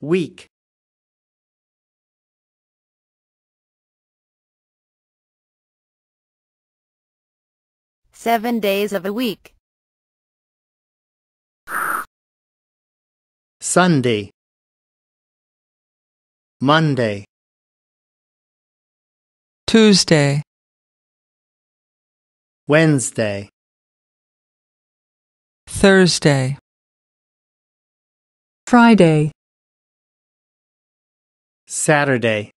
Weak. Seven days of a week. Sunday. Monday. Tuesday. Wednesday. Thursday. Friday. Saturday